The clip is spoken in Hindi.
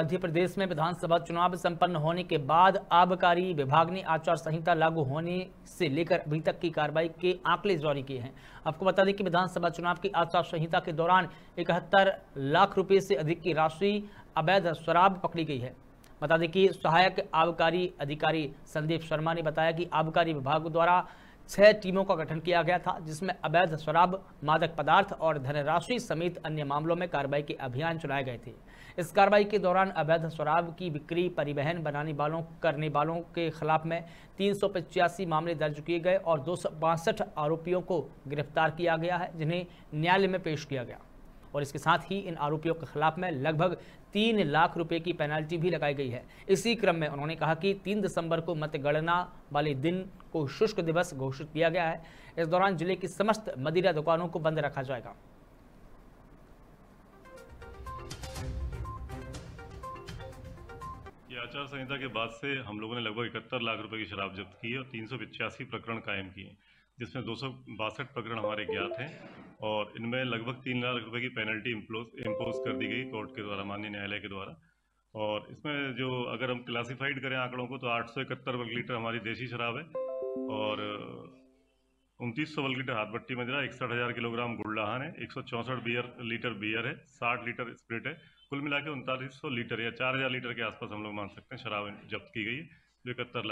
मध्य प्रदेश में विधानसभा चुनाव संपन्न होने के बाद आबकारी विभाग ने आचार संहिता लागू होने से लेकर अभी तक की कार्रवाई के आंकड़े जारी किए हैं आपको बता दें कि विधानसभा चुनाव की आचार संहिता के दौरान इकहत्तर लाख रुपए से अधिक की राशि अवैध शराब पकड़ी गई है बता दें कि सहायक आबकारी अधिकारी संदीप शर्मा ने बताया कि आबकारी विभाग द्वारा छह टीमों का गठन किया गया था जिसमें अवैध शराब मादक पदार्थ और धनराशि समेत अन्य मामलों में कार्रवाई के अभियान चलाए गए थे इस कार्रवाई के दौरान अवैध शराब की बिक्री परिवहन बनाने वालों करने वालों के खिलाफ में तीन मामले दर्ज किए गए और दो आरोपियों को गिरफ्तार किया गया है जिन्हें न्यायालय में पेश किया गया और इसके साथ ही इन आरोपियों के खिलाफ में लगभग तीन लाख रुपए की पेनल्टी भी लगाई गई है इसी क्रम में उन्होंने कहा कि तीन दिसंबर को मतगणना वाले दिन को शुष्क दिवस घोषित किया गया है इस दौरान जिले की समस्त मदिरा दुकानों को बंद रखा जाएगा आचार संहिता के बाद से हम लोगों ने लगभग इकहत्तर लाख रुपए की शराब जब्त की है और तीन प्रकरण कायम किए जिसमें दो प्रकरण हमारे ज्ञात हैं और इनमें लगभग तीन लाख रुपए की पेनल्टी इम्पोज कर दी गई कोर्ट के द्वारा माननीय न्यायालय के द्वारा और इसमें जो अगर हम क्लासिफाइड करें आंकड़ों को तो आठ सौ इकहत्तर वर्ग लीटर हमारी देसी शराब है और उनतीस सौ वर्ग लीटर हाथबट्टी मजरा इकसठ हज़ार किलोग्राम गुड़लाहान है एक सौ चौंसठ बियर लीटर बियर है साठ लीटर स्प्रिट है कुल मिला के उनतालीस सौ लीटर या चार हज़ार लीटर के आसपास हम लोग मान सकते हैं शराब जब्त की गई है जो इकहत्तर